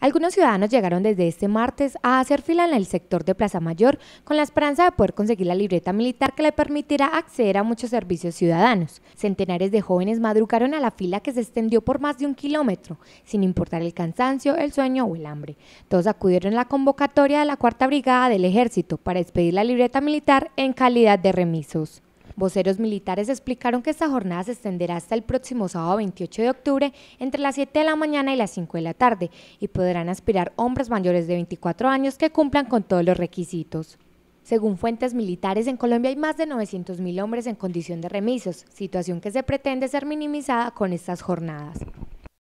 Algunos ciudadanos llegaron desde este martes a hacer fila en el sector de Plaza Mayor con la esperanza de poder conseguir la libreta militar que le permitirá acceder a muchos servicios ciudadanos. Centenares de jóvenes madrugaron a la fila que se extendió por más de un kilómetro, sin importar el cansancio, el sueño o el hambre. Todos acudieron a la convocatoria de la Cuarta Brigada del Ejército para expedir la libreta militar en calidad de remisos. Voceros militares explicaron que esta jornada se extenderá hasta el próximo sábado 28 de octubre entre las 7 de la mañana y las 5 de la tarde y podrán aspirar hombres mayores de 24 años que cumplan con todos los requisitos. Según fuentes militares, en Colombia hay más de 900.000 hombres en condición de remisos, situación que se pretende ser minimizada con estas jornadas.